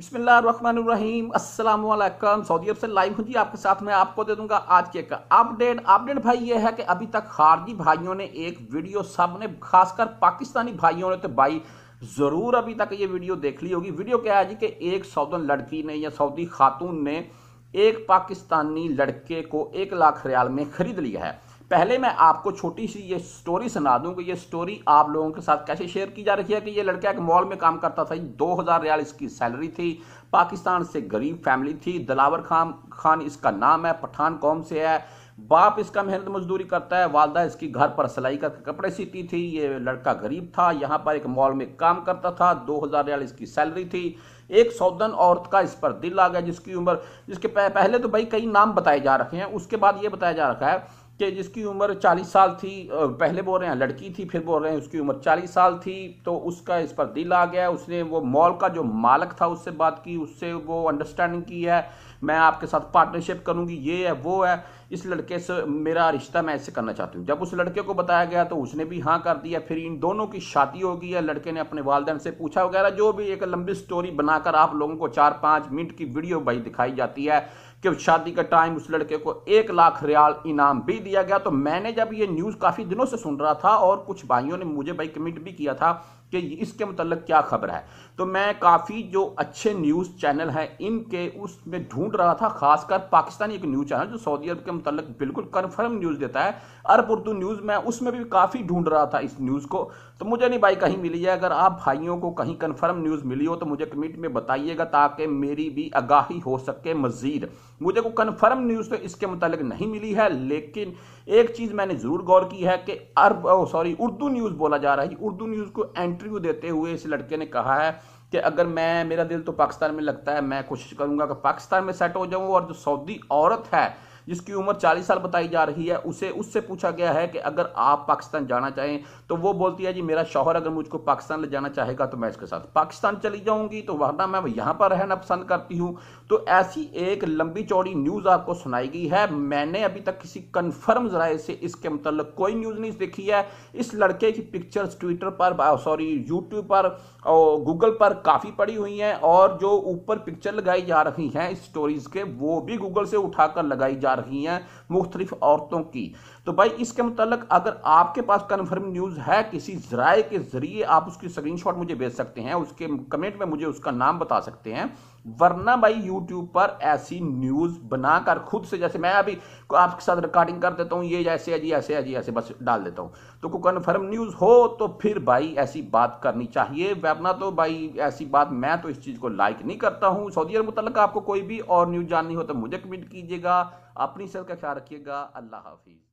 बिस्मिल्लाम Aslam Saudi अरब से live हूँ जी आपके साथ मैं आपको दे दूंगा आज के एक अपडेट अपडेट भाई ये है कि अभी तक खारजी भाइयों ने एक वीडियो सब ने खासकर पाकिस्तानी भाइयों ने तो भाई ज़रूर अभी तक ये वीडियो देख ली होगी वीडियो क्या है जी कि एक सऊदन लड़की ने या सऊदी खातून ने एक पाकिस्तानी लड़के को एक लाख रियाल में खरीद लिया है पहले मैं आपको छोटी सी ये स्टोरी सुना दूं कि ये स्टोरी आप लोगों के साथ कैसे शेयर की जा रही है कि ये लड़का एक मॉल में काम करता था दो हज़ार रियाल इसकी सैलरी थी पाकिस्तान से गरीब फैमिली थी दलावर खान खान इसका नाम है पठान कौम से है बाप इसका मेहनत मजदूरी करता है वालदा इसकी घर पर सिलाई करके कपड़े सीती थी ये लड़का गरीब था यहाँ पर एक मॉल में काम करता था दो हज़ार रियाल इसकी सैलरी थी एक सौदन औरत का इस पर दिल आ गया जिसकी उम्र जिसके पहले तो भाई कई नाम बताए जा रखे हैं उसके बाद ये बताया जा रखा है कि जिसकी उम्र 40 साल थी पहले बोल रहे हैं लड़की थी फिर बोल रहे हैं उसकी उम्र 40 साल थी तो उसका इस पर दिल आ गया उसने वो मॉल का जो मालक था उससे बात की उससे वो अंडरस्टैंडिंग की है मैं आपके साथ पार्टनरशिप करूंगी ये है वो है इस लड़के से मेरा रिश्ता मैं इससे करना चाहती हूँ जब उस लड़के को बताया गया तो उसने भी हाँ कर दिया फिर इन दोनों की शादी हो गई है लड़के ने अपने वालदेन से पूछा वगैरह जो भी एक लंबी स्टोरी बनाकर आप लोगों को चार पाँच मिनट की वीडियो भाई दिखाई जाती है कि शादी का टाइम उस लड़के को एक लाख रियाल इनाम भी दिया गया तो मैंने जब ये न्यूज़ काफ़ी दिनों से सुन रहा था और कुछ भाइयों ने मुझे भाई कमिट भी किया था कि इसके मतलब क्या खबर है तो मैं काफ़ी जो अच्छे न्यूज़ चैनल हैं इनके उसमें ढूंढ रहा था खासकर पाकिस्तानी एक न्यूज़ चैनल जो सऊदी अरब के मतलब बिल्कुल कन्फर्म न्यूज़ देता है अरब उर्दू न्यूज़ मैं उसमें भी काफ़ी ढूंढ रहा था इस न्यूज़ को तो मुझे नहीं भाई कहीं मिली है अगर आप भाइयों को कहीं कन्फर्म न्यूज़ मिली हो तो मुझे कमेंट में बताइएगा ताकि मेरी भी आगाही हो सके मज़ीद मुझे को कन्फर्म न्यूज़ तो इसके मतलब नहीं मिली है लेकिन एक चीज़ मैंने ज़रूर गौर की है कि अरब सॉरी उर्दू न्यूज़ बोला जा रहा है उर्दू न्यूज़ को एंटी इंटरव्यू देते हुए इस लड़के ने कहा है कि अगर मैं मेरा दिल तो पाकिस्तान में लगता है मैं कोशिश करूंगा कि पाकिस्तान में सेट हो जाऊं और जो सऊदी औरत है जिसकी उम्र 40 साल बताई जा रही है उसे उससे पूछा गया है कि अगर आप पाकिस्तान जाना चाहें तो वो बोलती है जी मेरा शौहर अगर मुझको पाकिस्तान ले जाना चाहेगा तो मैं इसके साथ पाकिस्तान चली जाऊंगी तो वरना मैं यहां पर रहना पसंद करती हूं तो ऐसी एक लंबी चौड़ी न्यूज़ आपको सुनाई गई है मैंने अभी तक किसी कन्फर्म जराए से इसके मतलब कोई न्यूज़ नहीं देखी है इस लड़के की पिक्चर्स ट्विटर पर सॉरी यूट्यूब पर और गूगल पर काफ़ी पड़ी हुई हैं और जो ऊपर पिक्चर लगाई जा रही हैं स्टोरीज के वो भी गूगल से उठाकर लगाई जा रही हैं मुख्तलिफ औरतों की तो भाई इसके मतलब अगर आपके पास कन्फर्म न्यूज़ है किसी ज़राए के ज़रिए आप उसकी स्क्रीन शॉट मुझे भेज सकते हैं उसके कमेंट में मुझे उसका नाम बता सकते हैं वरना भाई यूट्यूब पर ऐसी न्यूज़ बनाकर खुद से जैसे मैं अभी आपके साथ रिकॉर्डिंग कर देता हूँ ये जैसे अजी ऐसे अजी ऐसे बस डाल देता हूँ तो कोई कन्फर्म न्यूज़ हो तो फिर भाई ऐसी बात करनी चाहिए वरना तो भाई ऐसी बात मैं तो इस चीज़ को लाइक नहीं करता हूँ सऊदी अरब मुतल आपको कोई भी और न्यूज़ जाननी हो तो मुझे कमेंट कीजिएगा अपनी सेहत का ख्याल रखिएगा अल्लाह हाफिज़